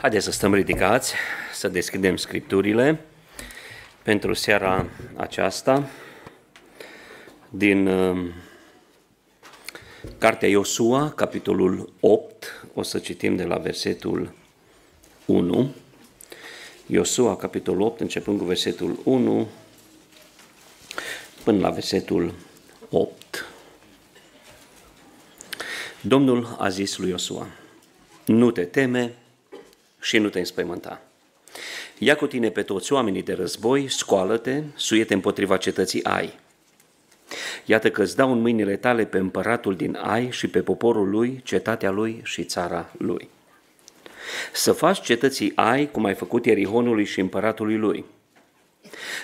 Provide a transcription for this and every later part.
Haideți să stăm ridicați, să deschidem scripturile pentru seara aceasta din um, Cartea Iosua, capitolul 8, o să citim de la versetul 1. Iosua, capitolul 8, începând cu versetul 1 până la versetul 8. Domnul a zis lui Iosua, nu te teme, și nu te înspăimânta. Ia cu tine pe toți oamenii de război, scoală-te, suiete împotriva cetății Ai. Iată că îți dau în mâinile tale pe împăratul din Ai și pe poporul lui, cetatea lui și țara lui. Să faci cetății Ai cum ai făcut Ierihonului și împăratului lui.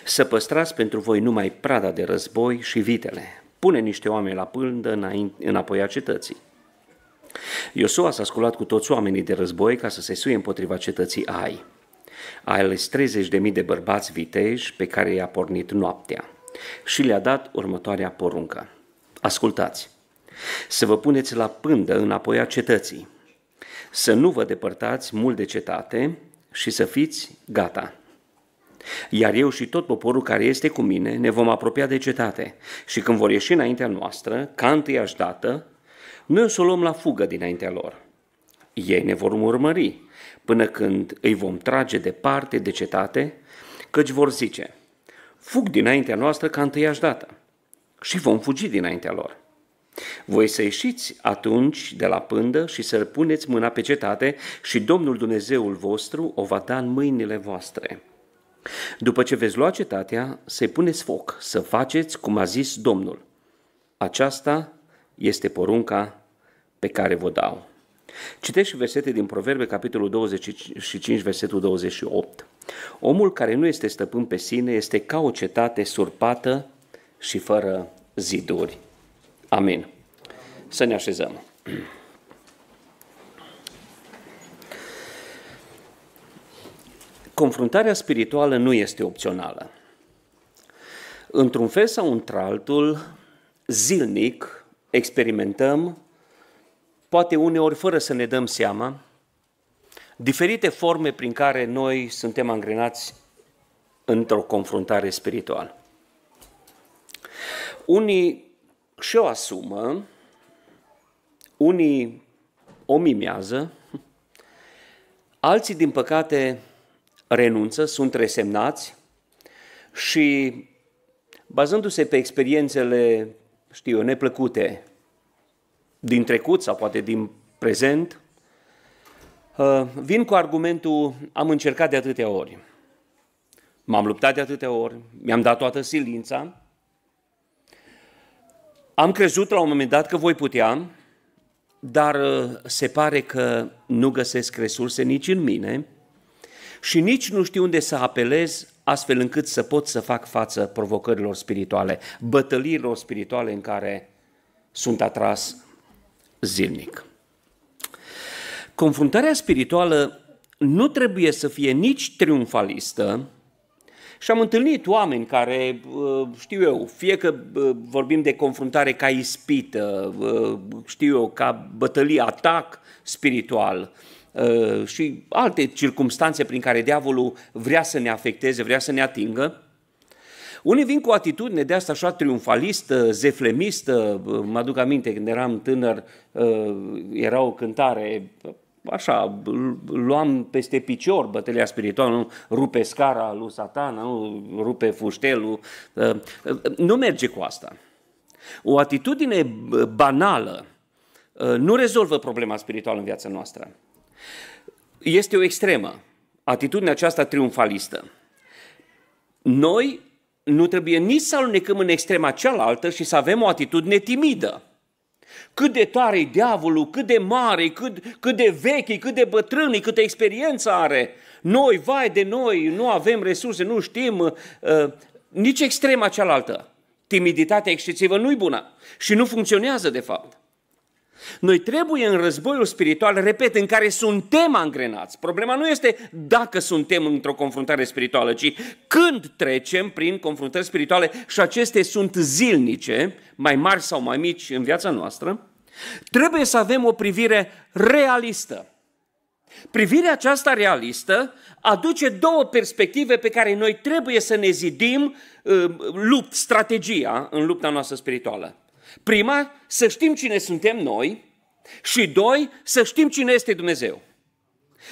Să păstrați pentru voi numai prada de război și vitele. Pune niște oameni la pândă înapoi a cetății Iosua s-a sculat cu toți oamenii de război ca să se suie împotriva cetății Ai. A ales 30.000 de bărbați viteji pe care i-a pornit noaptea și le-a dat următoarea poruncă. Ascultați! Să vă puneți la pândă înapoi a cetății, să nu vă depărtați mult de cetate și să fiți gata. Iar eu și tot poporul care este cu mine ne vom apropia de cetate și când vor ieși înaintea noastră, ca întâiași dată, noi o să o luăm la fugă dinaintea lor. Ei ne vor urmări până când îi vom trage departe de cetate, căci vor zice, fug dinaintea noastră ca întâiași dată și vom fugi dinaintea lor. Voi să ieșiți atunci de la pândă și să puneți mâna pe cetate și Domnul Dumnezeul vostru o va da în mâinile voastre. După ce veți lua cetatea, să-i puneți foc, să faceți cum a zis Domnul. Aceasta este porunca pe care vă dau. Citești și versete din Proverbe, capitolul 25, versetul 28. Omul care nu este stăpân pe sine este ca o cetate surpată și fără ziduri. Amin. Să ne așezăm. Confruntarea spirituală nu este opțională. Într-un fel sau într-altul, zilnic, experimentăm, poate uneori fără să ne dăm seama, diferite forme prin care noi suntem angrenați într-o confruntare spirituală. Unii și-o asumă, unii o mimează, alții, din păcate, renunță, sunt resemnați și, bazându-se pe experiențele știu, neplăcute din trecut sau poate din prezent, uh, vin cu argumentul am încercat de atâtea ori, m-am luptat de atâtea ori, mi-am dat toată silința, am crezut la un moment dat că voi putea, dar uh, se pare că nu găsesc resurse nici în mine și nici nu știu unde să apelez astfel încât să pot să fac față provocărilor spirituale, bătăliilor spirituale în care sunt atras zilnic. Confruntarea spirituală nu trebuie să fie nici triumfalistă, și am întâlnit oameni care, uh, știu eu, fie că uh, vorbim de confruntare ca ispită, uh, știu eu, ca bătălie, atac spiritual, Uh, și alte circumstanțe prin care diavolul vrea să ne afecteze, vrea să ne atingă. Unii vin cu o atitudine de asta așa triumfalistă, zeflemistă. Uh, mă aduc aminte când eram tânăr, uh, era o cântare așa, luam peste picior bătălia spirituală, nu? rupe scara lui satana, nu? rupe fuștelul. Nu merge cu asta. O atitudine banală nu rezolvă problema spirituală în viața noastră. Este o extremă, atitudinea aceasta triumfalistă. Noi nu trebuie nici să alunecăm în extrema cealaltă și să avem o atitudine timidă. Cât de tare e diavolul, cât de mare, cât, cât de vechi, cât de bătrân, câtă experiență are. Noi, vai de noi, nu avem resurse, nu știm uh, nici extrema cealaltă. Timiditatea excesivă nu-i bună și nu funcționează, de fapt. Noi trebuie în războiul spiritual, repet, în care suntem angrenați. Problema nu este dacă suntem într-o confruntare spirituală, ci când trecem prin confruntări spirituale și acestea sunt zilnice, mai mari sau mai mici în viața noastră, trebuie să avem o privire realistă. Privirea aceasta realistă aduce două perspective pe care noi trebuie să ne zidim uh, lupt, strategia în lupta noastră spirituală. Prima, să știm cine suntem noi și doi, să știm cine este Dumnezeu.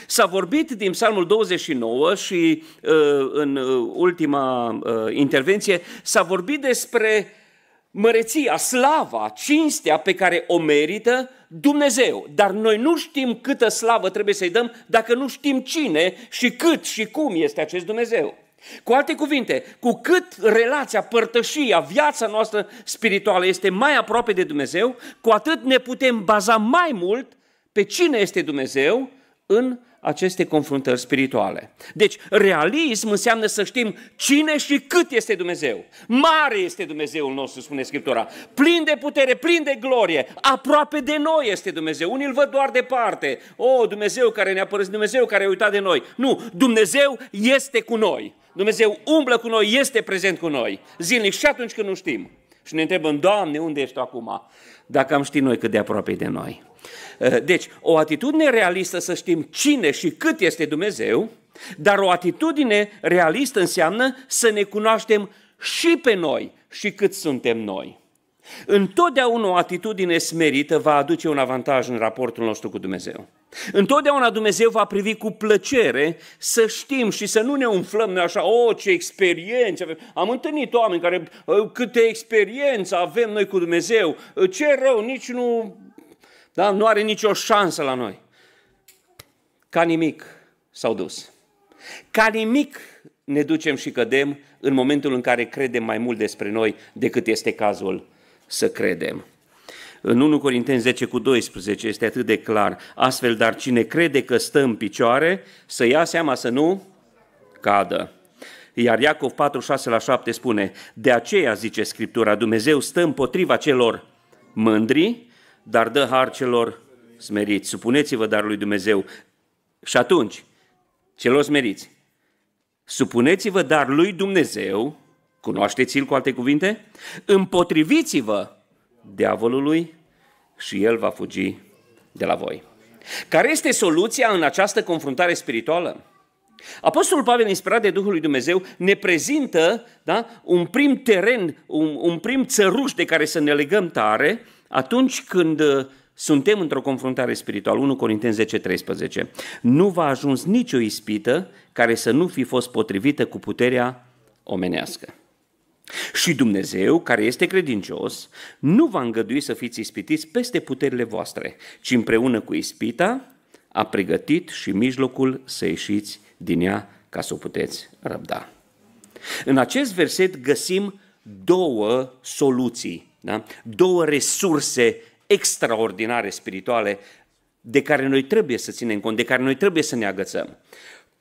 S-a vorbit din Psalmul 29 și uh, în uh, ultima uh, intervenție s-a vorbit despre măreția, slava, cinstea pe care o merită Dumnezeu. Dar noi nu știm câtă slavă trebuie să-i dăm dacă nu știm cine și cât și cum este acest Dumnezeu. Cu alte cuvinte, cu cât relația, părtășia, viața noastră spirituală este mai aproape de Dumnezeu, cu atât ne putem baza mai mult pe cine este Dumnezeu în aceste confruntări spirituale. Deci, realism înseamnă să știm cine și cât este Dumnezeu. Mare este Dumnezeul nostru, spune Scriptura. Plin de putere, plin de glorie. Aproape de noi este Dumnezeu. Unii îl văd doar departe. O, Dumnezeu care ne-a părăsit, Dumnezeu care a uitat de noi. Nu, Dumnezeu este cu noi. Dumnezeu umblă cu noi, este prezent cu noi, zilnic și atunci când nu știm. Și ne întrebăm, Doamne, unde ești acum? Dacă am ști noi cât de aproape de noi. Eh, deci, o atitudine realistă să știm cine și cât este Dumnezeu, dar o atitudine realistă înseamnă să ne cunoaștem și pe noi și cât suntem noi. Întotdeauna o atitudine smerită va aduce un avantaj în raportul nostru cu Dumnezeu. Întotdeauna Dumnezeu va privi cu plăcere să știm și să nu ne umflăm noi așa, o, oh, ce experiență avem. Am întâlnit oameni care, ă, câte experiență avem noi cu Dumnezeu, ă, ce rău, nici nu, da, nu are nicio șansă la noi. Ca nimic s-au dus. Ca nimic ne ducem și cădem în momentul în care credem mai mult despre noi decât este cazul să credem. În 1 Corinteni 10 cu 12 este atât de clar. Astfel, dar cine crede că stă în picioare, să ia seama să nu cadă. Iar Iacov 4, 6 la 7 spune, de aceea, zice Scriptura, Dumnezeu stă împotriva celor mândri, dar dă har celor smeriți. Supuneți-vă dar lui Dumnezeu. Și atunci, celor smeriți, supuneți-vă dar lui Dumnezeu, cunoașteți-l cu alte cuvinte, împotriviți-vă diavolului și el va fugi de la voi. Care este soluția în această confruntare spirituală? Apostolul Pavel, inspirat de Duhul lui Dumnezeu, ne prezintă da, un prim teren, un, un prim țăruș de care să ne legăm tare atunci când uh, suntem într-o confruntare spirituală. 1 Corinteni 10, 13. Nu va ajuns nicio ispită care să nu fi fost potrivită cu puterea omenească. Și Dumnezeu, care este credincios, nu va îngădui să fiți ispitiți peste puterile voastre, ci împreună cu ispita a pregătit și mijlocul să ieșiți din ea ca să o puteți răbda. În acest verset găsim două soluții, da? două resurse extraordinare spirituale de care noi trebuie să ținem cont, de care noi trebuie să ne agățăm.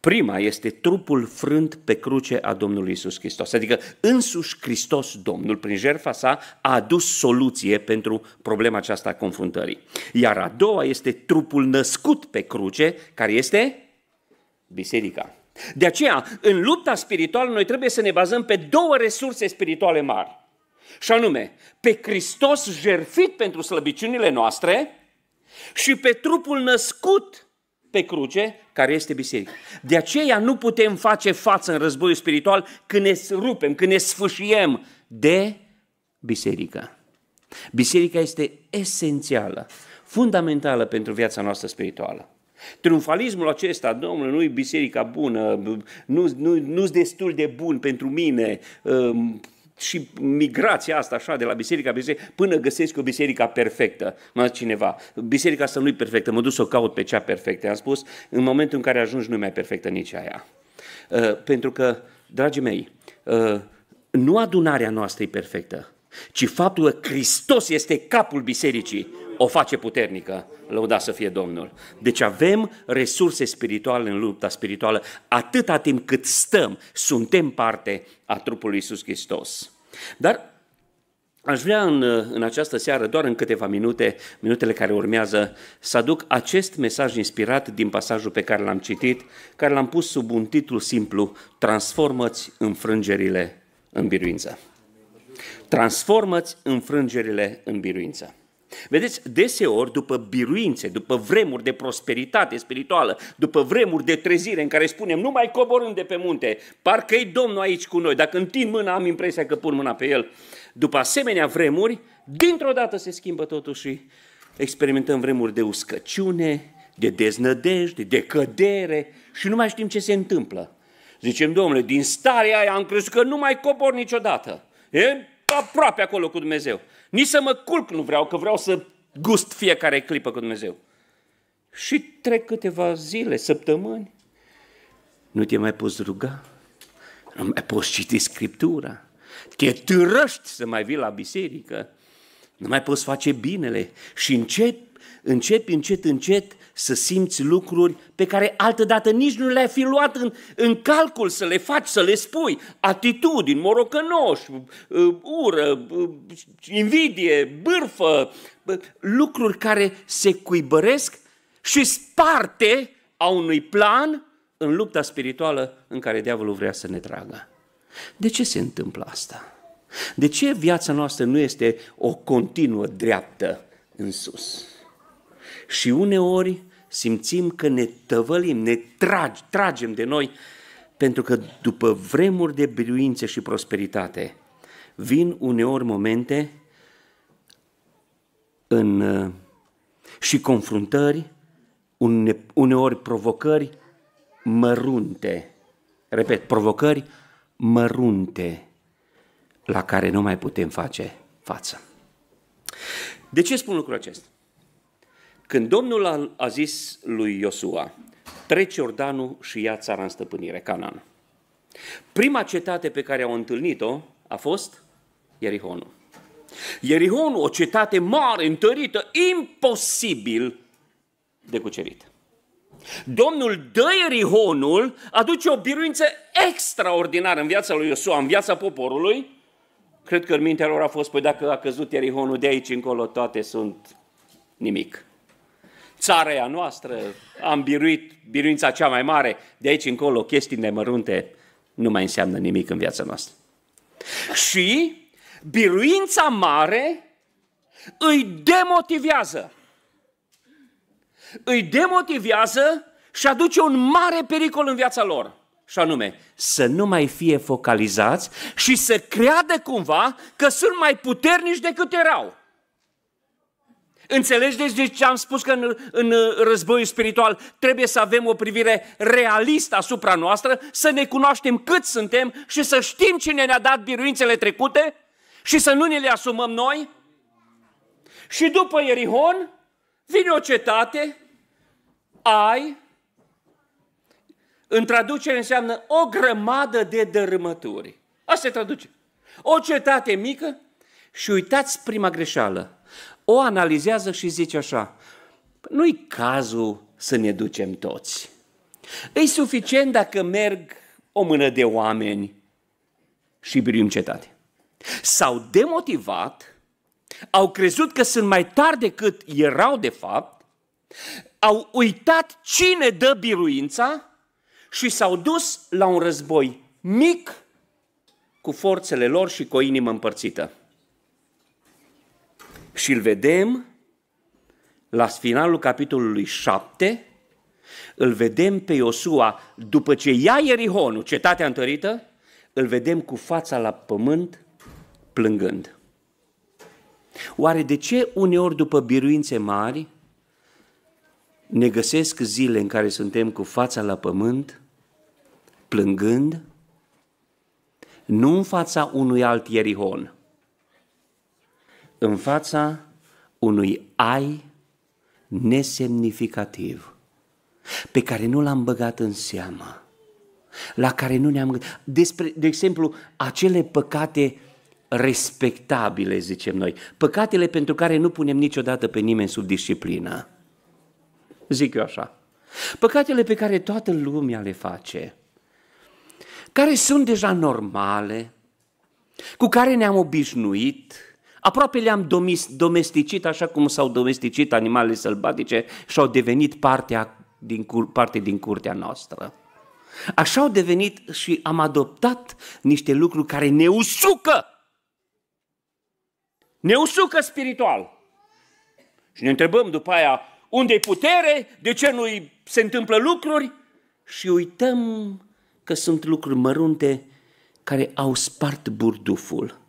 Prima este trupul frânt pe cruce a Domnului Isus Hristos. Adică însuși Hristos Domnul, prin jertfa sa, a adus soluție pentru problema aceasta a confruntării. Iar a doua este trupul născut pe cruce, care este biserica. De aceea, în lupta spirituală, noi trebuie să ne bazăm pe două resurse spirituale mari. Și anume, pe Hristos jerfit pentru slăbiciunile noastre și pe trupul născut pe cruce, care este biserica. De aceea nu putem face față în războiul spiritual când ne rupem, când ne sfâșiem de biserică. Biserica este esențială, fundamentală pentru viața noastră spirituală. Triunfalismul acesta, domnule, nu-i biserica bună, nu, nu, nu-s destul de bun pentru mine, um, și migrația asta așa de la biserica biserică până găsesc o biserică perfectă. Mă cineva, biserica asta nu-i perfectă, mă duc să o caut pe cea perfectă. Am spus, în momentul în care ajungi nu e mai perfectă nici aia. Uh, pentru că, dragii mei, uh, nu adunarea noastră e perfectă, ci faptul că Hristos este capul bisericii o face puternică, lăuda să fie Domnul. Deci avem resurse spirituale în lupta spirituală atâta timp cât stăm, suntem parte a trupului Iisus Hristos. Dar aș vrea în, în această seară, doar în câteva minute, minutele care urmează, să aduc acest mesaj inspirat din pasajul pe care l-am citit, care l-am pus sub un titlu simplu, Transformă-ți înfrângerile în biruință. Transformă-ți înfrângerile în biruință. Vedeți, deseori, după biruințe, după vremuri de prosperitate spirituală, după vremuri de trezire în care spunem, nu mai coborând de pe munte, parcă e Domnul aici cu noi, dacă întind mâna, am impresia că pun mâna pe El. După asemenea vremuri, dintr-o dată se schimbă totul și experimentăm vremuri de uscăciune, de deznădejde, de cădere și nu mai știm ce se întâmplă. Zicem, domnule, din starea aia am crezut că nu mai cobor niciodată. E aproape acolo cu Dumnezeu. Nici să mă culc nu vreau, că vreau să gust fiecare clipă cu Dumnezeu. Și trec câteva zile, săptămâni, nu te mai poți ruga, nu mai poți citi Scriptura, te târăști să mai vii la biserică, nu mai poți face binele și încep, încep, încet, încet să simți lucruri pe care altădată nici nu le-ai fi luat în, în calcul să le faci, să le spui. Atitudini, morocănoși, uh, ură, uh, invidie, bârfă, lucruri care se cuibăresc și sparte a unui plan în lupta spirituală în care diavolul vrea să ne tragă. De ce se întâmplă asta? De ce viața noastră nu este o continuă dreaptă în sus? Și uneori simțim că ne tăvălim, ne tragi, tragem de noi, pentru că după vremuri de biruință și prosperitate vin uneori momente în, uh, și confruntări, uneori provocări mărunte. Repet, provocări mărunte la care nu mai putem face față. De ce spun lucrul acesta? Când Domnul a zis lui Iosua, treci Iordanul și ia țara în stăpânire, Canaan. Prima cetate pe care au întâlnit-o a fost Ierihonul. Ierihonul, o cetate mare, întărită, imposibil de cucerit. Domnul dă Ierihonul, aduce o biruință extraordinară în viața lui Iosua, în viața poporului. Cred că în mintea lor a fost, păi dacă a căzut Ierihonul de aici încolo, toate sunt nimic țara ea noastră, am biruit biruința cea mai mare, de aici încolo chestii nemărunte nu mai înseamnă nimic în viața noastră. Și biruința mare îi demotivează. Îi demotivează și aduce un mare pericol în viața lor. Și anume, să nu mai fie focalizați și să creadă cumva că sunt mai puternici decât erau. Înțelegeți deci de ce am spus că în, în războiul spiritual trebuie să avem o privire realistă asupra noastră, să ne cunoaștem cât suntem și să știm cine ne-a dat biruințele trecute și să nu ne le asumăm noi? Și după Ierihon vine o cetate, ai, în traducere înseamnă o grămadă de dărâmături. Asta se traduce. O cetate mică și uitați prima greșeală o analizează și zice așa, nu-i cazul să ne ducem toți. E suficient dacă merg o mână de oameni și birim cetate. S-au demotivat, au crezut că sunt mai tari decât erau de fapt, au uitat cine dă biruința și s-au dus la un război mic cu forțele lor și cu o inimă împărțită. Și îl vedem la finalul capitolului 7, îl vedem pe Iosua, după ce ia Ierihonul, cetatea întărită, îl vedem cu fața la pământ plângând. Oare de ce uneori după biruințe mari ne găsesc zile în care suntem cu fața la pământ, plângând, nu în fața unui alt Ierihon, în fața unui ai nesemnificativ pe care nu l-am băgat în seamă, la care nu ne-am gândit. Despre, de exemplu, acele păcate respectabile, zicem noi, păcatele pentru care nu punem niciodată pe nimeni sub disciplină. Zic eu așa. Păcatele pe care toată lumea le face, care sunt deja normale, cu care ne-am obișnuit, Aproape le-am domesticit așa cum s-au domesticit animalele sălbatice și au devenit partea din, parte din curtea noastră. Așa au devenit și am adoptat niște lucruri care ne usucă. Ne usucă spiritual. Și ne întrebăm după aia, unde e putere, de ce nu se întâmplă lucruri? Și uităm că sunt lucruri mărunte care au spart burduful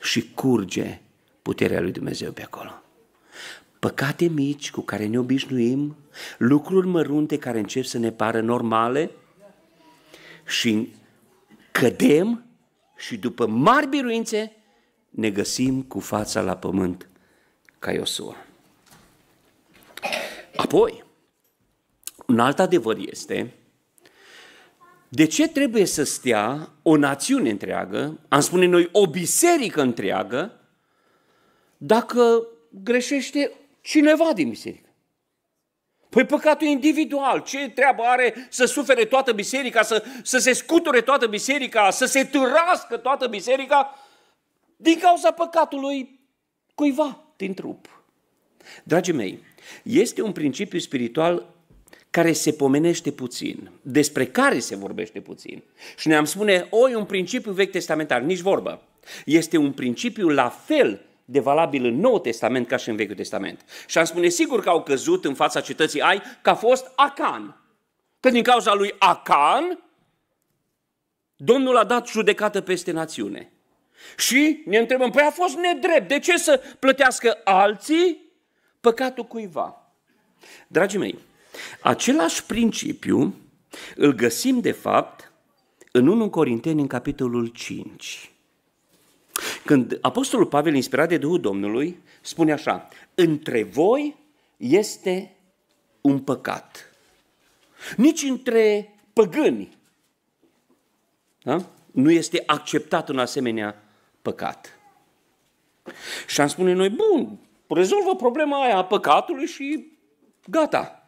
și curge puterea lui Dumnezeu pe acolo. Păcate mici cu care ne obișnuim, lucruri mărunte care încep să ne pară normale și cădem și după mari biruințe ne găsim cu fața la pământ ca Iosua. Apoi, un alt adevăr este de ce trebuie să stea o națiune întreagă, am spune noi o biserică întreagă, dacă greșește cineva din biserică? Păi păcatul individual, ce treabă are să sufere toată biserica, să, să se scuture toată biserica, să se târască toată biserica din cauza păcatului cuiva din trup. Dragii mei, este un principiu spiritual care se pomenește puțin, despre care se vorbește puțin. Și ne-am spune, oi, un principiu vechi testamentar, nici vorbă. Este un principiu la fel de valabil în Noul Testament ca și în Vechiul Testament. Și am spune, sigur că au căzut în fața cetății Ai că a fost Acan. Că din cauza lui Acan, Domnul a dat judecată peste națiune. Și ne întrebăm, păi a fost nedrept, de ce să plătească alții păcatul cuiva? Dragii mei, Același principiu îl găsim, de fapt, în 1 Corinteni, în capitolul 5. Când Apostolul Pavel, inspirat de Duhul Domnului, spune așa, între voi este un păcat. Nici între păgâni da? nu este acceptat un asemenea păcat. Și am spune noi, bun, rezolvă problema aia a păcatului și gata.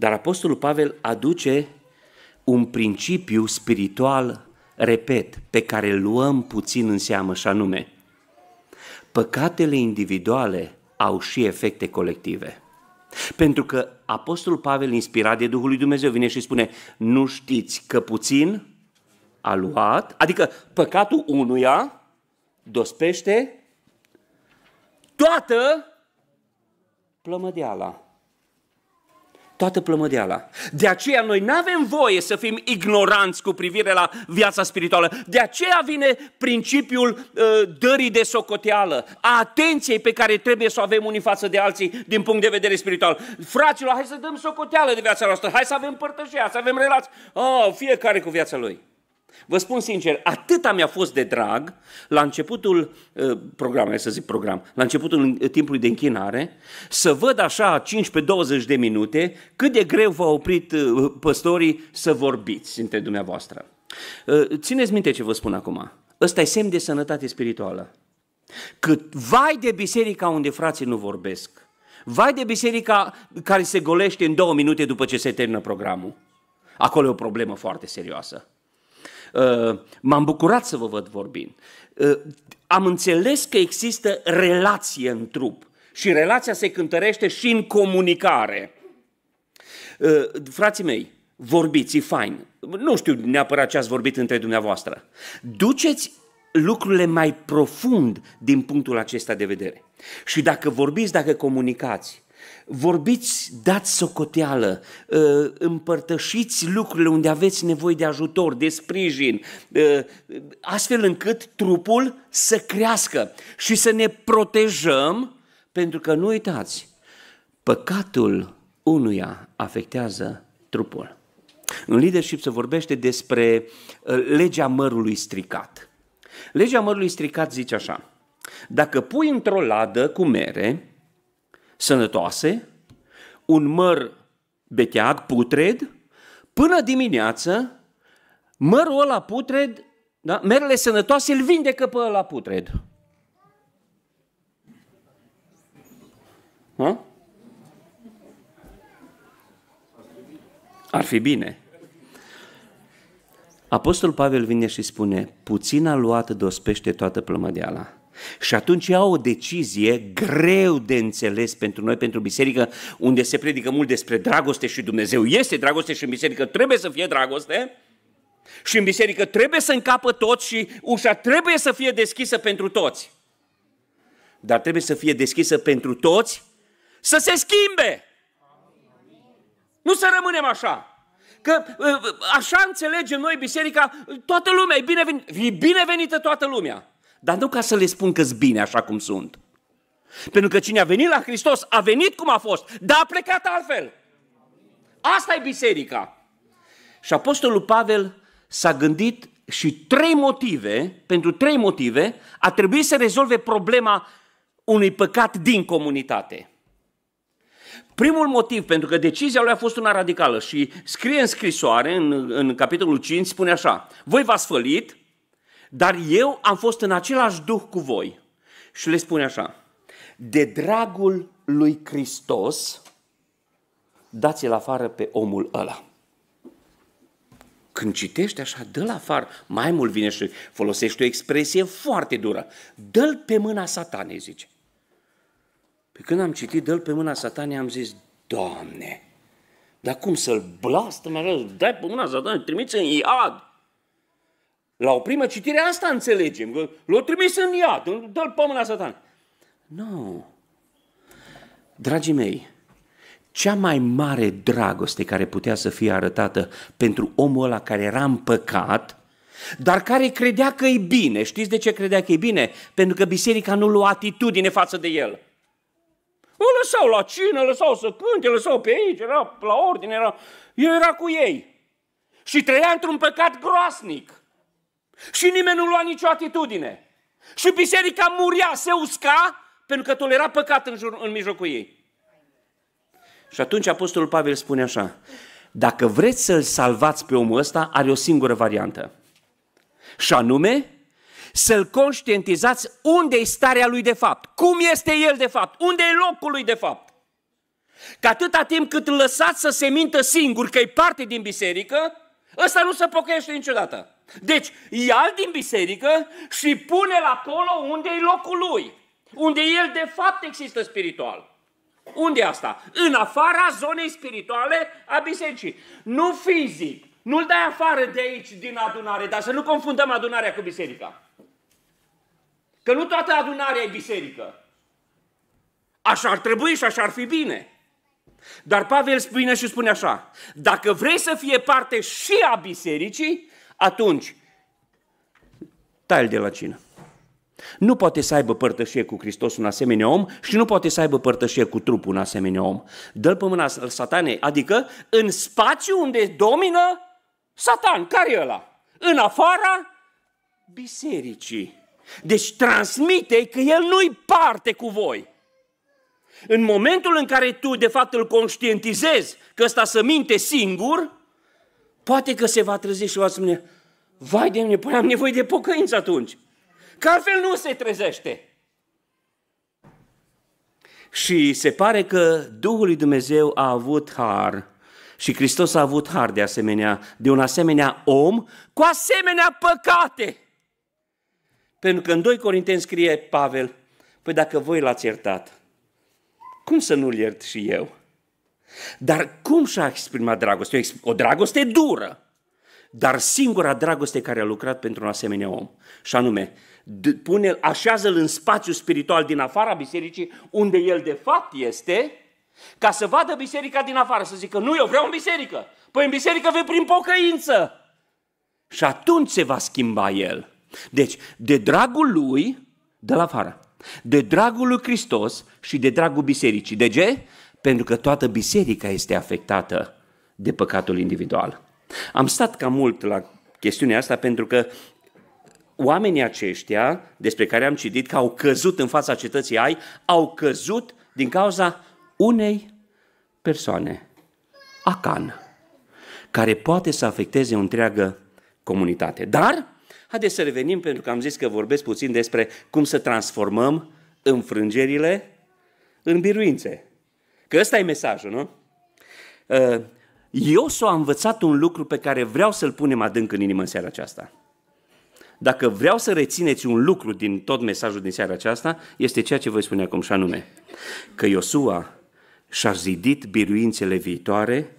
Dar Apostolul Pavel aduce un principiu spiritual, repet, pe care îl luăm puțin în seamă și anume, păcatele individuale au și efecte colective. Pentru că Apostolul Pavel, inspirat de Duhul lui Dumnezeu, vine și spune, nu știți că puțin a luat, adică păcatul unuia dospește toată plămădeala toată plămădeala. De aceea noi nu avem voie să fim ignoranți cu privire la viața spirituală. De aceea vine principiul uh, dării de socoteală, a atenției pe care trebuie să o avem unii față de alții din punct de vedere spiritual. Fraților, hai să dăm socoteală de viața noastră, hai să avem părtășia, să avem relații. Oh, fiecare cu viața lui. Vă spun sincer, atâta mi-a fost de drag la începutul ă, programului, să zic program, la începutul timpului de închinare, să văd așa 15-20 de minute cât de greu v-au oprit ă, păstorii să vorbiți între dumneavoastră. Ă, țineți minte ce vă spun acum. Ăsta e semn de sănătate spirituală. Cât vai de biserica unde frații nu vorbesc. Vai de biserica care se golește în două minute după ce se termină programul. Acolo e o problemă foarte serioasă. Uh, m-am bucurat să vă văd vorbind. Uh, am înțeles că există relație în trup și relația se cântărește și în comunicare. Uh, frații mei, vorbiți, e fain. Nu știu neapărat ce ați vorbit între dumneavoastră. Duceți lucrurile mai profund din punctul acesta de vedere. Și dacă vorbiți, dacă comunicați, Vorbiți, dați socoteală, ă, împărtășiți lucrurile unde aveți nevoie de ajutor, de sprijin, ă, astfel încât trupul să crească și să ne protejăm, pentru că nu uitați, păcatul unuia afectează trupul. În leadership se vorbește despre ă, legea mărului stricat. Legea mărului stricat zice așa, dacă pui într-o ladă cu mere sănătoase, un măr beteag, putred, până dimineață, mărul ăla putred, da, merele sănătoase îl vindecă pe ăla putred. Ha? Ar fi bine. Apostol Pavel vine și spune, puțin a luat dospește toată plămădeala. Și atunci iau o decizie greu de înțeles pentru noi, pentru biserică, unde se predică mult despre dragoste și Dumnezeu este dragoste și în biserică trebuie să fie dragoste, și în biserică trebuie să încapă toți și ușa trebuie să fie deschisă pentru toți. Dar trebuie să fie deschisă pentru toți să se schimbe. Nu să rămânem așa. Că ă, ă, așa înțelegem noi biserica, toată lumea e, e binevenită toată lumea. Dar nu ca să le spun că bine așa cum sunt. Pentru că cine a venit la Hristos a venit cum a fost, dar a plecat altfel. Asta e biserica. Și Apostolul Pavel s-a gândit și trei motive, pentru trei motive, a trebuit să rezolve problema unui păcat din comunitate. Primul motiv, pentru că decizia lui a fost una radicală și scrie în scrisoare, în, în capitolul 5, spune așa, voi v-ați fălit, dar eu am fost în același duh cu voi. Și le spune așa, de dragul lui Hristos, dați-l afară pe omul ăla. Când citești așa, dă-l afară, mai mult vine și folosești o expresie foarte dură. Dă-l pe mâna satanei, zice. Pe când am citit dă-l pe mâna satanei, am zis, Doamne, dar cum să-l blastă, așa, dai pe mâna satanei, trimiți în iad. La o primă citire asta înțelegem. L-a trimis în iad, dă-l pe mâna satan. Nu. Dragii mei, cea mai mare dragoste care putea să fie arătată pentru omul ăla care era în păcat, dar care credea că e bine. Știți de ce credea că e bine? Pentru că biserica nu lua atitudine față de el. O lăsau la cină, lăsau să cânte, lăsau pe aici, era la ordine, era... eu era cu ei. Și trăia într-un păcat groasnic. Și nimeni nu lua nicio atitudine. Și biserica muria, se usca, pentru că tolera păcat în, jur, în mijlocul ei. Și atunci Apostolul Pavel spune așa, dacă vreți să-l salvați pe omul ăsta, are o singură variantă. Și anume, să-l conștientizați unde e starea lui de fapt, cum este el de fapt, unde e locul lui de fapt. Că atâta timp cât îl lăsați să se mintă singur că e parte din biserică, ăsta nu se pocăiește niciodată. Deci, ia din biserică și pune-l acolo unde e locul lui, unde el de fapt există spiritual. Unde asta? În afara zonei spirituale a bisericii. Nu fizic. Nu-l dai afară de aici, din adunare, dar să nu confundăm adunarea cu biserica. Că nu toată adunarea e biserică. Așa ar trebui și așa ar fi bine. Dar Pavel spune și spune așa, dacă vrei să fie parte și a bisericii, atunci tai de la cină. Nu poate să aibă părtășie cu Hristos un asemenea om și nu poate să aibă părtășie cu trupul un asemenea om. Dă-l pe mâna satanei, adică în spațiu unde domină satan. Care e ăla? În afara bisericii. Deci transmite că el nu-i parte cu voi. În momentul în care tu, de fapt, îl conștientizezi că ăsta să minte singur, Poate că se va trezi și va spune, vai de mine, păi am nevoie de pocăință atunci. Că altfel nu se trezește. Și se pare că Duhul lui Dumnezeu a avut har și Hristos a avut har de asemenea, de un asemenea om cu asemenea păcate. Pentru că în 2 Corinteni scrie Pavel, păi dacă voi l-ați iertat, cum să nu-l iert și eu? Dar cum și-a exprimat dragostea? O dragoste dură, dar singura dragoste care a lucrat pentru un asemenea om. Și anume, pune, așează-l în spațiu spiritual din afara bisericii, unde el de fapt este, ca să vadă biserica din afară, să zică, nu, eu vreau în biserică. Păi în biserică vei prin pocăință. Și atunci se va schimba el. Deci, de dragul lui, de la afară. De dragul lui Hristos și de dragul bisericii. De ce? pentru că toată biserica este afectată de păcatul individual. Am stat cam mult la chestiunea asta pentru că oamenii aceștia, despre care am citit că au căzut în fața cetății ai, au căzut din cauza unei persoane, Acan, care poate să afecteze o întreagă comunitate. Dar, haideți să revenim, pentru că am zis că vorbesc puțin despre cum să transformăm înfrângerile în biruințe. Că ăsta e mesajul, nu? Uh, eu s-o am învățat un lucru pe care vreau să-l punem adânc în inimă în seara aceasta. Dacă vreau să rețineți un lucru din tot mesajul din seara aceasta, este ceea ce voi spune acum și anume. Că Iosua și-a zidit biruințele viitoare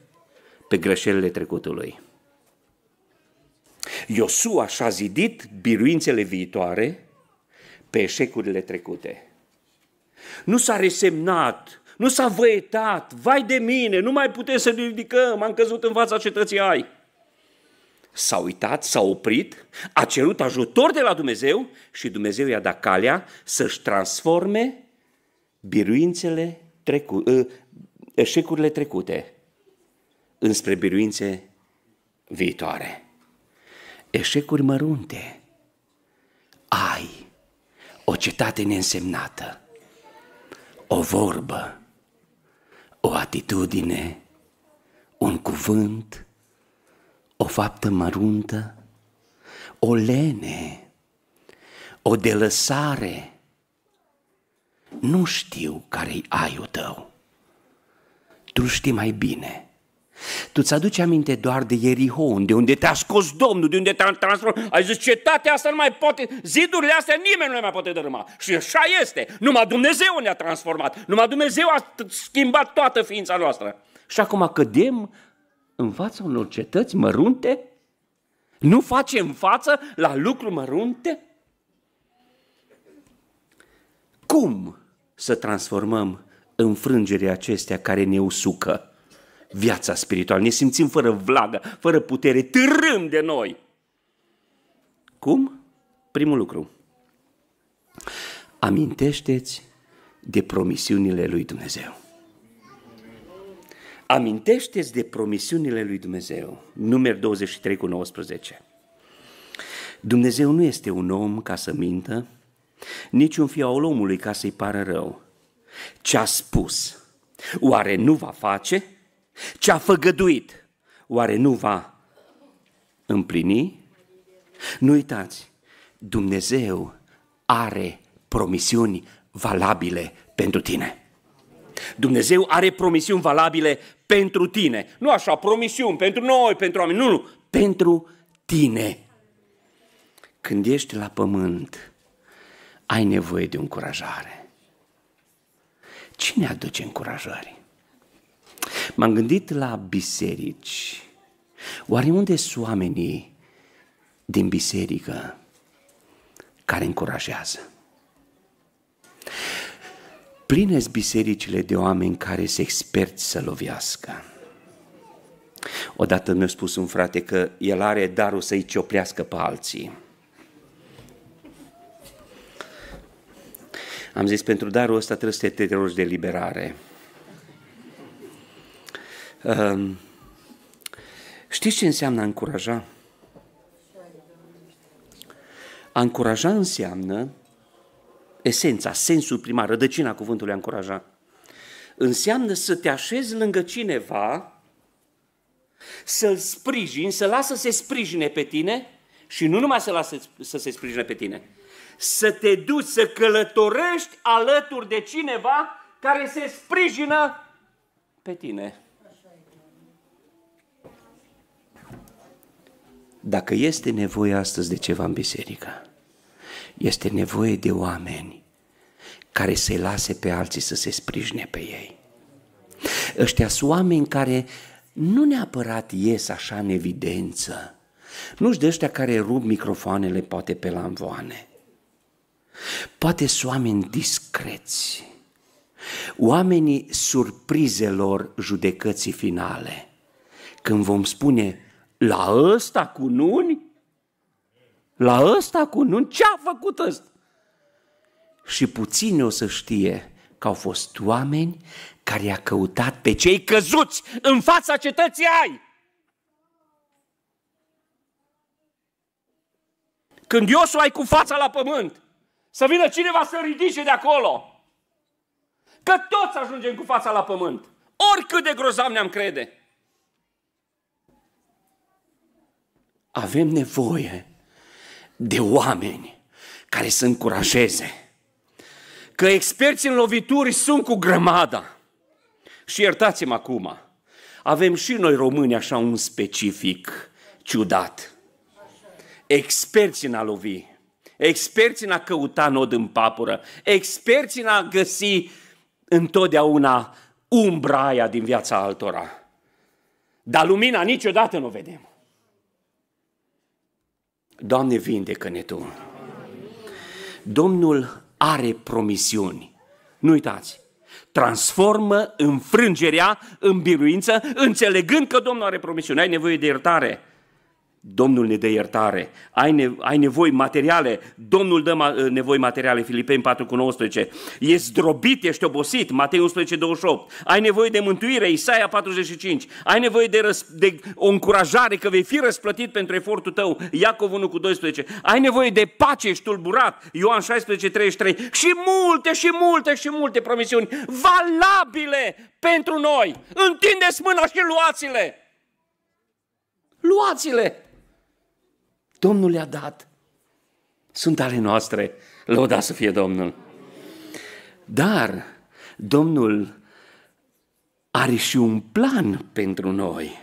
pe greșelile trecutului. Iosua și-a zidit biruințele viitoare pe eșecurile trecute. Nu s-a resemnat nu s-a văietat, vai de mine, nu mai putem să ne ridicăm, am căzut în fața cetății ai. S-a uitat, s-a oprit, a cerut ajutor de la Dumnezeu și Dumnezeu i-a dat calea să-și transforme biruințele trecu- ă, eșecurile trecute înspre biruințe viitoare. Eșecuri mărunte. Ai o cetate neînsemnată, o vorbă o atitudine, un cuvânt, o faptă măruntă, o lene, o delăsare. Nu știu care-i aiul tău. Tu știi mai bine. Tu ți-aduci aminte doar de Ierihon, de unde te-a scos Domnul, de unde te-a transformat. Ai zis, cetatea asta nu mai poate, zidurile astea nimeni nu le mai poate dărâma. Și așa este. Numai Dumnezeu ne-a transformat. Numai Dumnezeu a schimbat toată ființa noastră. Și acum cădem în fața unor cetăți mărunte? Nu facem față la lucruri mărunte? Cum să transformăm înfrângerea acestea care ne usucă? viața spirituală. Ne simțim fără vlagă, fără putere, târâm de noi. Cum? Primul lucru. Amintește-ți de promisiunile lui Dumnezeu. Amintește-ți de promisiunile lui Dumnezeu. Numer 23 cu 19. Dumnezeu nu este un om ca să mintă, nici un fiu al omului ca să-i pară rău. Ce a spus, oare nu va face? Ce a făgăduit, oare nu va împlini? Nu uitați, Dumnezeu are promisiuni valabile pentru tine. Dumnezeu are promisiuni valabile pentru tine. Nu așa, promisiuni pentru noi, pentru oameni. Nu, nu, pentru tine. Când ești la pământ, ai nevoie de încurajare. Cine aduce încurajări? M-am gândit la biserici. Oare unde sunt oamenii din biserică care încurajează? pline bisericile de oameni care se experți să lovească. Odată mi-a spus un frate că el are darul să-i cioplească pe alții. Am zis, pentru darul ăsta trebuie să te de liberare. Ehm, știți ce înseamnă a încuraja? A încuraja înseamnă esența, sensul primar, rădăcina cuvântului a încuraja. Înseamnă să te așezi lângă cineva, să-l sprijini, să lasă să se sprijine pe tine și nu numai să lasă să se sprijine pe tine, să te duci, să călătorești alături de cineva care se sprijină pe tine. Dacă este nevoie astăzi de ceva în biserică, este nevoie de oameni care să-i lase pe alții să se sprijine pe ei. Ăștia sunt oameni care nu neapărat ies așa în evidență, nu știu de ăștia care rup microfoanele poate pe la învoane. Poate sunt oameni discreți, oamenii surprizelor judecății finale, când vom spune la ăsta cu nuni? La ăsta cu nuni? Ce a făcut ăsta? Și puține o să știe că au fost oameni care i-a căutat pe cei căzuți în fața cetății ai. Când Iosu ai cu fața la pământ, să vină cineva să ridice de acolo. Că toți ajungem cu fața la pământ. Oricât de grozav ne-am crede. Avem nevoie de oameni care să încurajeze. Că experții în lovituri sunt cu grămada. Și iertați-mă acum, avem și noi români așa un specific ciudat. Experți în a lovi, experți în a căuta nod în papură, experți în a găsi întotdeauna umbra aia din viața altora. Dar lumina niciodată nu o vedem. Doamne, vindecă-ne Tu! Domnul are promisiuni. Nu uitați! Transformă înfrângerea în biruință, înțelegând că Domnul are promisiuni. Ai nevoie de iertare, Domnul ne dă iertare, ai, ne, ai nevoi materiale, Domnul dă ma, uh, nevoi materiale, Filipeni 4 cu 19, ești zdrobit, ești obosit, Matei 11, 28, ai nevoie de mântuire, Isaia 45, ai nevoie de, răs, de o încurajare că vei fi răsplătit pentru efortul tău, Iacov 1 cu 12, ai nevoie de pace, ești tulburat, Ioan 16, 33 și multe și multe și multe promisiuni valabile pentru noi, întindeți mâna și luați-le! Luați-le! Domnul le-a dat. Sunt ale noastre, lăuda să fie Domnul. Dar Domnul are și un plan pentru noi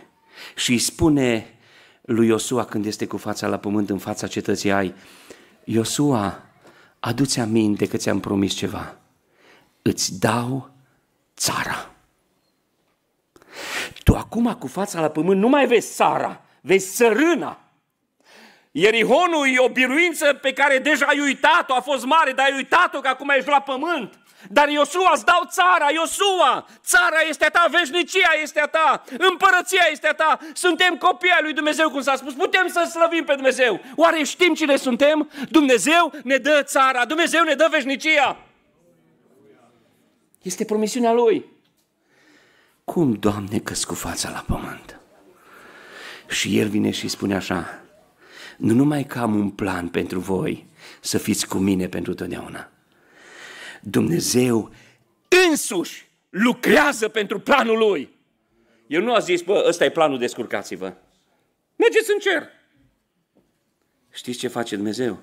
și îi spune lui Iosua când este cu fața la pământ în fața cetății ai, Iosua, adu-ți aminte că ți-am promis ceva. Îți dau țara. Tu acum cu fața la pământ nu mai vezi țara, vezi sărâna. Ierihonul e o biruință pe care deja ai uitat-o, a fost mare, dar ai uitat-o că acum ești la pământ. Dar Iosua, îți dau țara, Iosua, țara este a ta, veșnicia este a ta, împărăția este a ta, suntem copii ai lui Dumnezeu, cum s-a spus, putem să slăvim pe Dumnezeu. Oare știm cine suntem? Dumnezeu ne dă țara, Dumnezeu ne dă veșnicia. Este promisiunea Lui. Cum, Doamne, căscu fața la pământ? Și El vine și spune așa, nu numai că am un plan pentru voi, să fiți cu mine pentru totdeauna. Dumnezeu însuși lucrează pentru planul Lui. Eu nu a zis, bă, ăsta e planul, descurcați-vă. Mergeți în cer. Știți ce face Dumnezeu?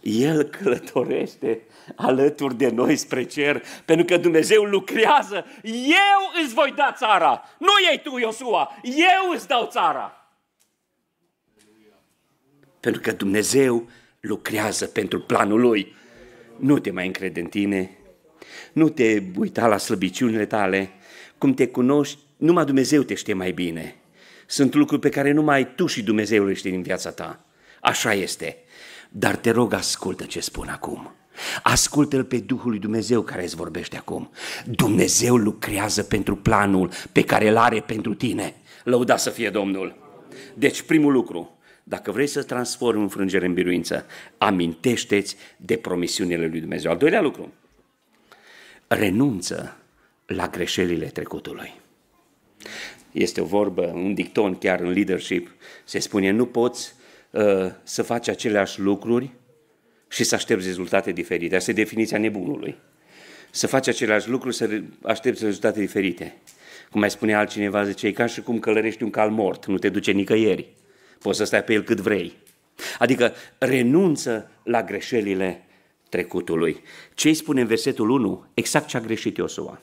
El călătorește alături de noi spre cer, pentru că Dumnezeu lucrează. Eu îți voi da țara, nu ei tu, Iosua, eu îți dau țara pentru că Dumnezeu lucrează pentru planul Lui. Nu te mai încrede în tine, nu te uita la slăbiciunile tale, cum te cunoști, numai Dumnezeu te știe mai bine. Sunt lucruri pe care numai tu și Dumnezeu le știi din viața ta. Așa este. Dar te rog, ascultă ce spun acum. Ascultă-L pe Duhul lui Dumnezeu care îți vorbește acum. Dumnezeu lucrează pentru planul pe care îl are pentru tine. Lăuda să fie Domnul. Deci primul lucru, dacă vrei să transformi înfrângere în biruință, amintește-ți de promisiunile lui Dumnezeu. Al doilea lucru, renunță la greșelile trecutului. Este o vorbă, un dicton chiar în leadership, se spune nu poți uh, să faci aceleași lucruri și să aștepți rezultate diferite. Asta e definiția nebunului. Să faci aceleași lucruri, să aștepți rezultate diferite. Cum mai spune altcineva, zice, e ca și cum călărești un cal mort, nu te duce nicăieri poți să stai pe el cât vrei. Adică renunță la greșelile trecutului. Ce îi spune în versetul 1? Exact ce a greșit Iosua.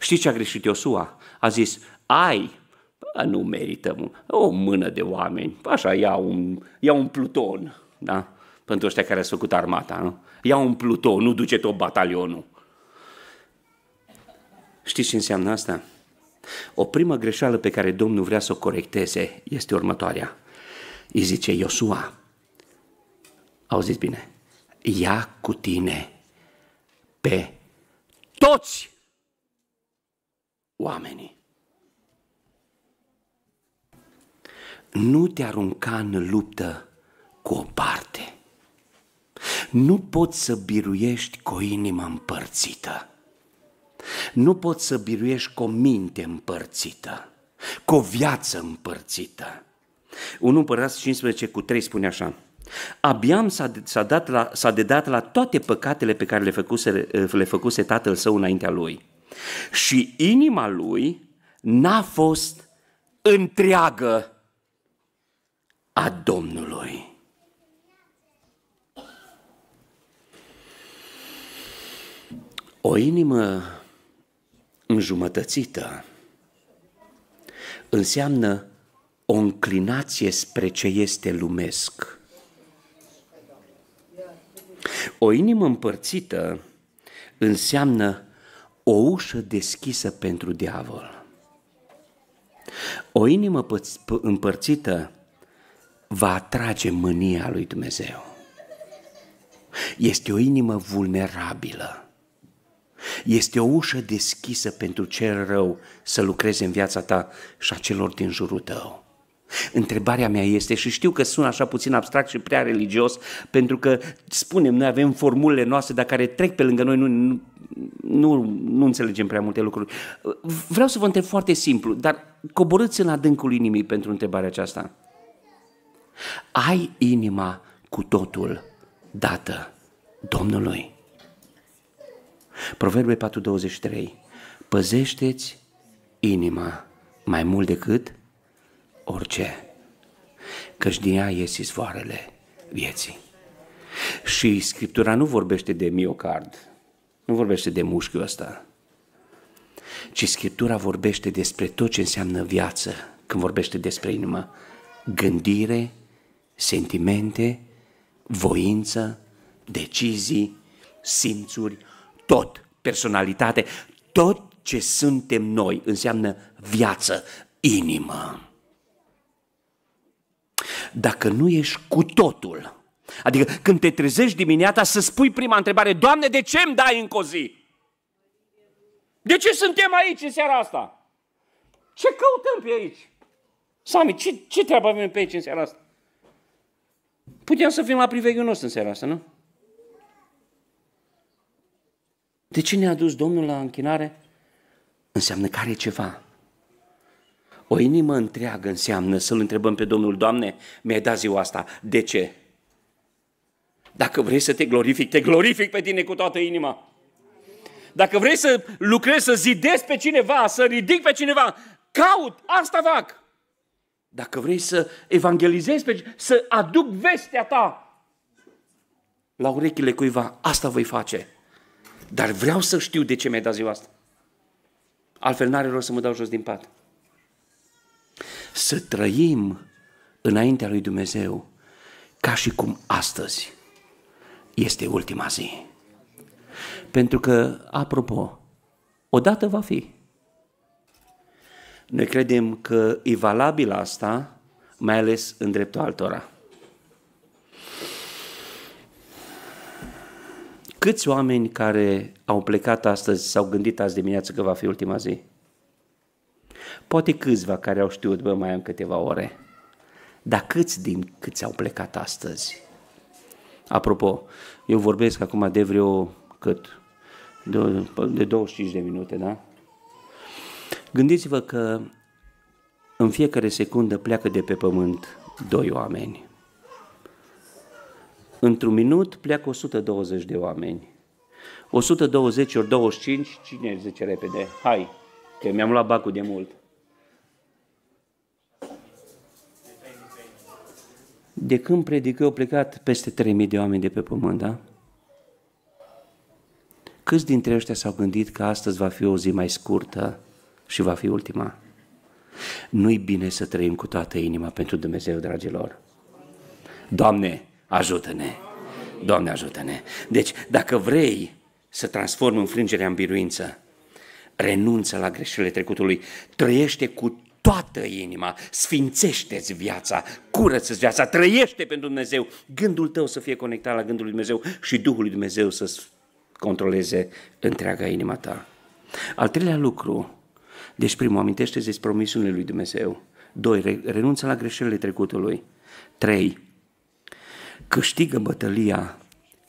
Știi ce a greșit Iosua? A zis, ai, bă, nu merităm o mână de oameni, așa ia un, ia un pluton, da? pentru ăștia care s-au făcut armata, nu? Ia un pluton, nu duce tot batalionul. Știți ce înseamnă asta? O primă greșeală pe care Domnul vrea să o corecteze este următoarea – îi zice Iosua, auziți bine, ia cu tine pe toți oamenii. Nu te arunca în luptă cu o parte. Nu poți să biruiești cu o inimă împărțită. Nu poți să biruiești cu o minte împărțită, cu o viață împărțită. 1 Împărați 15 cu 3 spune așa, Abiam s-a, s-a, dat la, s-a dedat la toate păcatele pe care le făcuse, le făcuse tatăl său înaintea lui și inima lui n-a fost întreagă a Domnului. O inimă înjumătățită înseamnă o înclinație spre ce este lumesc. O inimă împărțită înseamnă o ușă deschisă pentru diavol. O inimă împărțită va atrage mânia lui Dumnezeu. Este o inimă vulnerabilă. Este o ușă deschisă pentru cel rău să lucreze în viața ta și a celor din jurul tău. Întrebarea mea este, și știu că sună așa puțin abstract și prea religios, pentru că spunem, noi avem formulele noastre, dar care trec pe lângă noi, nu, nu, nu, nu înțelegem prea multe lucruri. Vreau să vă întreb foarte simplu, dar coborâți în adâncul inimii pentru întrebarea aceasta. Ai inima cu totul dată Domnului. Proverbe 4.23 Păzește-ți inima mai mult decât orice, căci din ea ies izvoarele vieții. Și Scriptura nu vorbește de miocard, nu vorbește de mușchiul ăsta, ci Scriptura vorbește despre tot ce înseamnă viață, când vorbește despre inimă, gândire, sentimente, voință, decizii, simțuri, tot, personalitate, tot ce suntem noi înseamnă viață, inimă dacă nu ești cu totul. Adică când te trezești dimineața să spui prima întrebare, Doamne, de ce îmi dai încă o zi? De ce suntem aici în seara asta? Ce căutăm pe aici? Sami, ce, ce treabă avem pe aici în seara asta? Putem să fim la priveghiul nostru în seara asta, nu? De ce ne-a dus Domnul la închinare? Înseamnă că are ceva o inimă întreagă înseamnă să-L întrebăm pe Domnul, Doamne, mi-ai dat ziua asta, de ce? Dacă vrei să te glorific, te glorific pe tine cu toată inima. Dacă vrei să lucrezi, să zidezi pe cineva, să ridic pe cineva, caut, asta fac. Dacă vrei să evangelizezi, pe, să aduc vestea ta la urechile cuiva, asta voi face. Dar vreau să știu de ce mi-ai dat ziua asta. Altfel n-are rost să mă dau jos din pat să trăim înaintea lui Dumnezeu ca și cum astăzi este ultima zi. Pentru că, apropo, odată va fi. Noi credem că e valabil asta, mai ales în dreptul altora. Câți oameni care au plecat astăzi s-au gândit azi dimineață că va fi ultima zi? Poate câțiva care au știut, bă, mai am câteva ore. Dar câți din câți au plecat astăzi? Apropo, eu vorbesc acum de vreo cât? De, de 25 de minute, da? Gândiți-vă că în fiecare secundă pleacă de pe pământ doi oameni. Într-un minut pleacă 120 de oameni. 120 ori 25, cine zice repede? Hai, că mi-am luat bacul de mult. de când predic eu, au plecat peste 3.000 de oameni de pe pământ, da? Câți dintre ăștia s-au gândit că astăzi va fi o zi mai scurtă și va fi ultima? Nu-i bine să trăim cu toată inima pentru Dumnezeu, dragilor. Doamne, ajută-ne! Doamne, ajută-ne! Deci, dacă vrei să transformi înfrângerea în biruință, renunță la greșelile trecutului, trăiește cu toată inima, sfințește-ți viața, curăță-ți viața, trăiește pentru Dumnezeu, gândul tău să fie conectat la gândul lui Dumnezeu și Duhul lui Dumnezeu să controleze întreaga inima ta. Al treilea lucru, deci primul, amintește-ți despre promisiunile lui Dumnezeu. Doi, renunță la greșelile trecutului. Trei, câștigă bătălia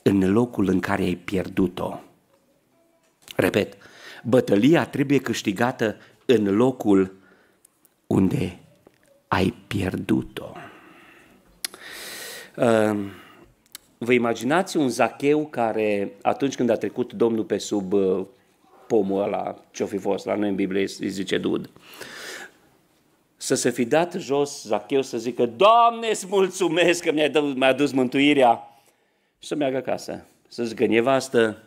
în locul în care ai pierdut-o. Repet, bătălia trebuie câștigată în locul unde ai pierdut-o. Ehm, vă imaginați un zacheu care, atunci când a trecut Domnul pe sub uh, pomul ăla, ce-o fi fost, la noi în Biblie îi zice dud, să se fi dat jos Zacheu să zică, Doamne, îți mulțumesc că mi-ai dat, mi adus mântuirea și să meargă acasă. Să zică nevastă,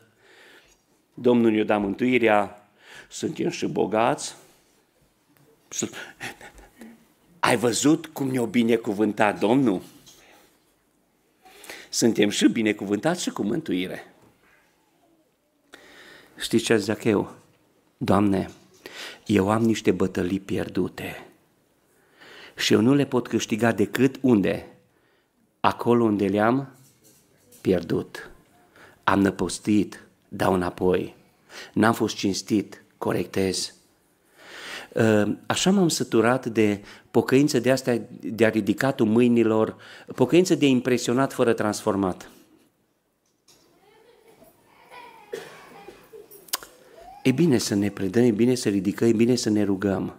Domnul i-a dat mântuirea, suntem și bogați, ai văzut cum ne-o binecuvântat Domnul? Suntem și binecuvântați și cu mântuire. Știi ce eu? Doamne, eu am niște bătălii pierdute și eu nu le pot câștiga decât unde? Acolo unde le-am pierdut. Am năpostit, dau înapoi. N-am fost cinstit, corectez. Ă, așa m-am săturat de pocăință de astea, de a ridicatul mâinilor, pocăință de impresionat fără transformat. E bine să ne predăm, e bine să ridicăm, e bine să ne rugăm.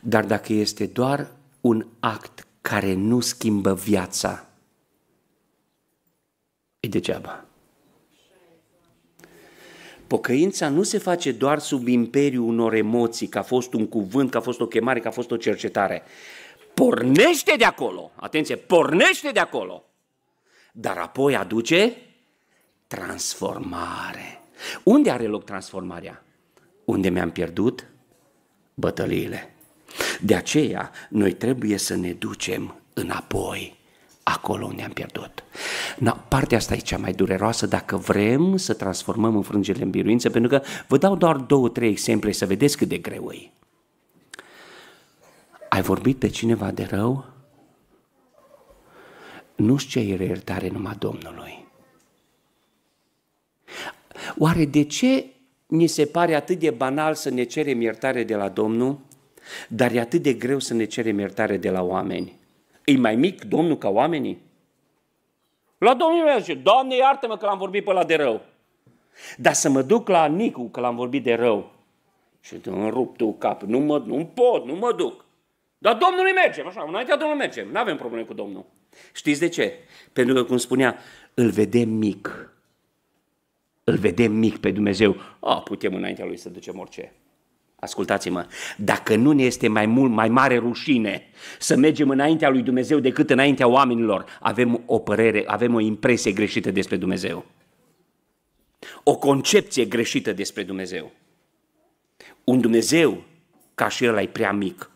Dar dacă este doar un act care nu schimbă viața, e degeaba. Pocăința nu se face doar sub imperiul unor emoții, că a fost un cuvânt, că a fost o chemare, că a fost o cercetare. Pornește de acolo, atenție, pornește de acolo, dar apoi aduce transformare. Unde are loc transformarea? Unde mi-am pierdut bătăliile. De aceea, noi trebuie să ne ducem înapoi acolo unde am pierdut. Na, partea asta e cea mai dureroasă dacă vrem să transformăm înfrângerile în biruință, pentru că vă dau doar două, trei exemple să vedeți cât de greu e. Ai vorbit pe cineva de rău? nu ce e iertare numai Domnului. Oare de ce ni se pare atât de banal să ne cerem iertare de la Domnul, dar e atât de greu să ne cerem iertare de la oameni? E mai mic Domnul ca oamenii? La Domnul merge, Doamne iartă-mă că l-am vorbit pe la de rău. Dar să mă duc la Nicu că l-am vorbit de rău. Și îmi rup tu cap, nu mă, nu pot, nu mă duc. Dar Domnului mergem, așa, înaintea Domnului mergem, nu avem probleme cu Domnul. Știți de ce? Pentru că, cum spunea, îl vedem mic. Îl vedem mic pe Dumnezeu. A, putem înaintea lui să ducem orice. Ascultați-mă, dacă nu ne este mai mult, mai mare rușine să mergem înaintea lui Dumnezeu decât înaintea oamenilor, avem o părere, avem o impresie greșită despre Dumnezeu. O concepție greșită despre Dumnezeu. Un Dumnezeu ca și el e prea mic.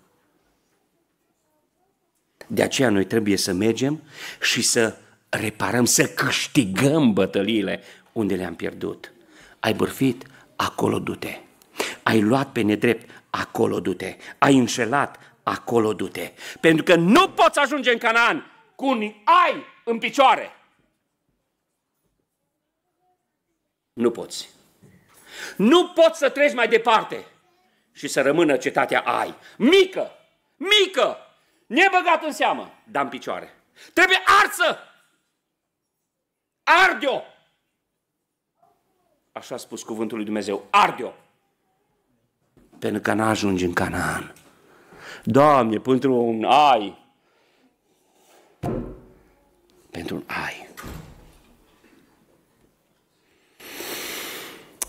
De aceea noi trebuie să mergem și să reparăm, să câștigăm bătăliile unde le-am pierdut. Ai bârfit? Acolo du-te ai luat pe nedrept, acolo du-te, ai înșelat, acolo du-te. Pentru că nu poți ajunge în Canaan cu un ai în picioare. Nu poți. Nu poți să treci mai departe și să rămână cetatea ai. Mică, mică, nebăgat în seamă, dar în picioare. Trebuie arsă! Arde-o! Așa a spus cuvântul lui Dumnezeu, arde-o! pentru că n-ajungi în Canaan. Doamne, pentru un ai. Pentru un ai.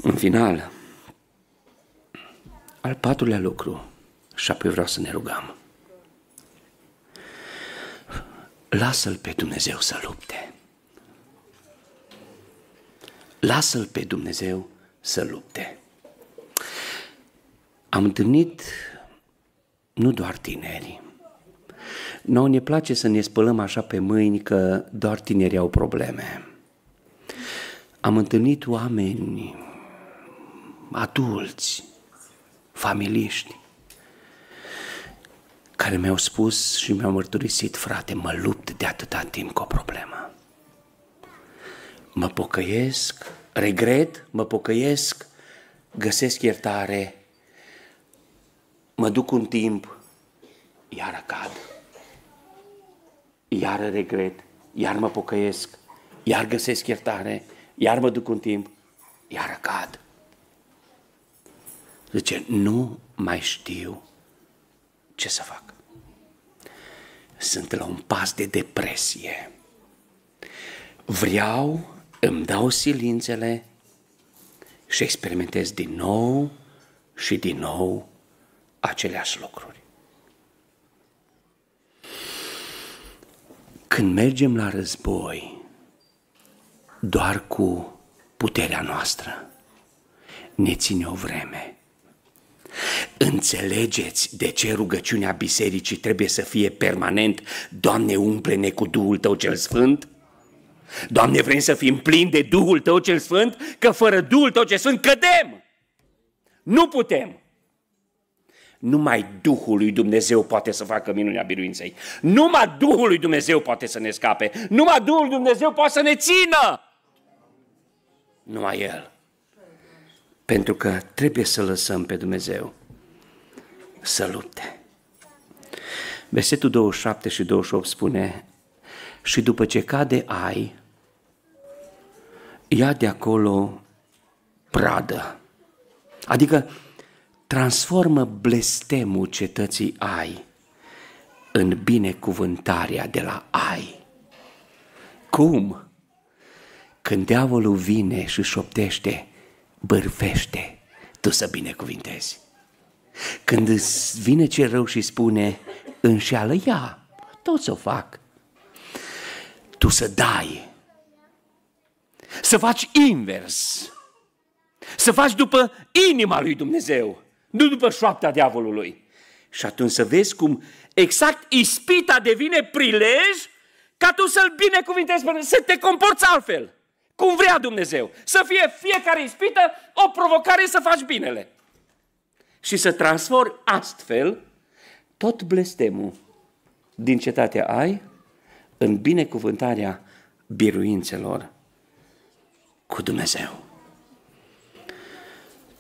În final, al patrulea lucru, și apoi vreau să ne rugăm. Lasă-L pe Dumnezeu să lupte. Lasă-L pe Dumnezeu să lupte. Am întâlnit nu doar tineri. Noi ne place să ne spălăm așa pe mâini că doar tinerii au probleme. Am întâlnit oameni adulți, familiști, care mi-au spus și mi-au mărturisit, frate, mă lupt de atâta timp cu o problemă. Mă pocăiesc, regret, mă pocăiesc, găsesc iertare, Mă duc un timp, iară cad, iară regret, iar mă pocăiesc, iar găsesc iertare, iar mă duc un timp, iară cad. Zice, nu mai știu ce să fac. Sunt la un pas de depresie. Vreau, îmi dau silințele și experimentez din nou și din nou aceleași lucruri. Când mergem la război, doar cu puterea noastră ne ține o vreme. Înțelegeți de ce rugăciunea bisericii trebuie să fie permanent, Doamne, umple-ne cu Duhul Tău cel Sfânt? Doamne, vrem să fim plini de Duhul Tău cel Sfânt, că fără Duhul Tău cel Sfânt cădem! Nu putem! Numai Duhul lui Dumnezeu poate să facă minunea biruinței. Numai Duhul lui Dumnezeu poate să ne scape. Numai Duhul lui Dumnezeu poate să ne țină. Numai El. Pentru că trebuie să lăsăm pe Dumnezeu să lupte. Versetul 27 și 28 spune Și după ce cade ai, ia de acolo pradă. Adică transformă blestemul cetății Ai în binecuvântarea de la Ai. Cum? Când diavolul vine și șoptește, bârfește, tu să binecuvintezi. Când vine cel rău și spune, înșeală ea, toți o fac. Tu să dai, să faci invers, să faci după inima lui Dumnezeu nu după șoapta diavolului. Și atunci să vezi cum exact ispita devine prilej ca tu să-L binecuvintezi, să te comporți altfel, cum vrea Dumnezeu. Să fie fiecare ispită o provocare să faci binele. Și să transformi astfel tot blestemul din cetatea ai în binecuvântarea biruințelor cu Dumnezeu.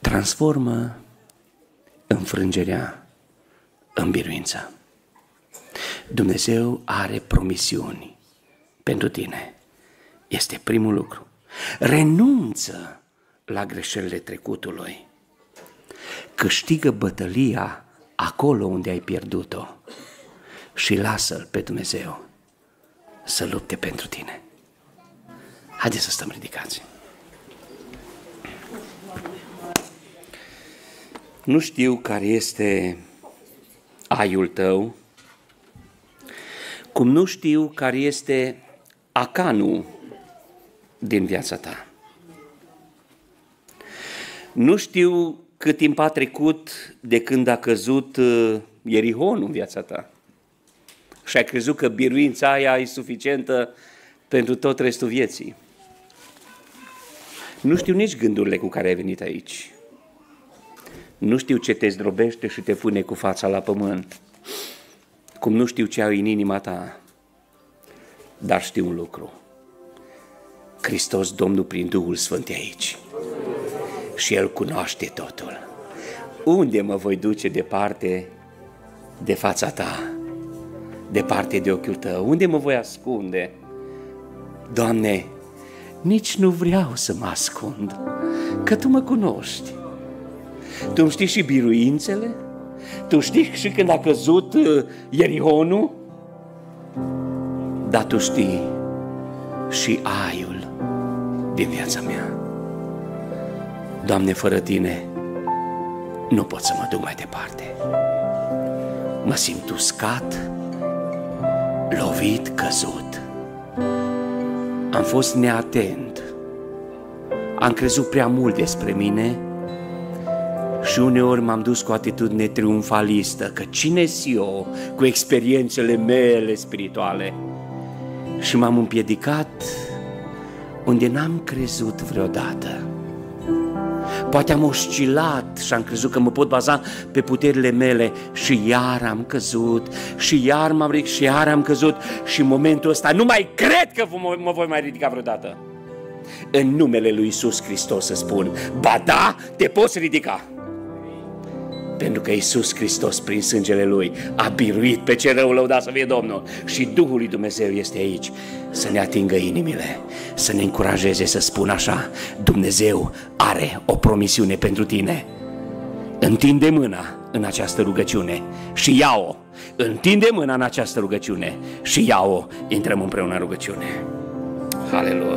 Transformă înfrângerea în biruință. Dumnezeu are promisiuni pentru tine. Este primul lucru. Renunță la greșelile trecutului. Câștigă bătălia acolo unde ai pierdut-o și lasă-L pe Dumnezeu să lupte pentru tine. Haideți să stăm ridicați. Nu știu care este aiul tău, cum nu știu care este acanul din viața ta. Nu știu cât timp a trecut de când a căzut uh, Ierihonul în viața ta și ai crezut că biruința aia e suficientă pentru tot restul vieții. Nu știu nici gândurile cu care ai venit aici. Nu știu ce te zdrobește și te pune cu fața la pământ, cum nu știu ce ai în inima ta, dar știu un lucru. Hristos Domnul prin Duhul Sfânt e aici și El cunoaște totul. Unde mă voi duce departe de fața ta, departe de ochiul tău? Unde mă voi ascunde? Doamne, nici nu vreau să mă ascund, că Tu mă cunoști. Tu știi și biruințele? Tu știi și când a căzut uh, Ierihonul? Dar tu știi și aiul din viața mea. Doamne, fără Tine, nu pot să mă duc mai departe. Mă simt uscat, lovit, căzut. Am fost neatent. Am crezut prea mult despre mine și uneori m-am dus cu o atitudine triumfalistă, că cine s eu cu experiențele mele spirituale? Și m-am împiedicat unde n-am crezut vreodată. Poate am oscilat și am crezut că mă pot baza pe puterile mele și iar am căzut și iar m-am ridicat și iar am căzut și în momentul ăsta nu mai cred că mă, mă voi mai ridica vreodată. În numele lui Iisus Hristos să spun, ba da, te poți ridica. Pentru că Isus Hristos, prin sângele Lui, a biruit pe ce rău lăuda să fie Domnul. Și Duhul lui Dumnezeu este aici să ne atingă inimile, să ne încurajeze să spun așa, Dumnezeu are o promisiune pentru tine. Întinde mâna în această rugăciune și ia-o. Întinde mâna în această rugăciune și ia-o. Intrăm împreună în rugăciune. Aleluia.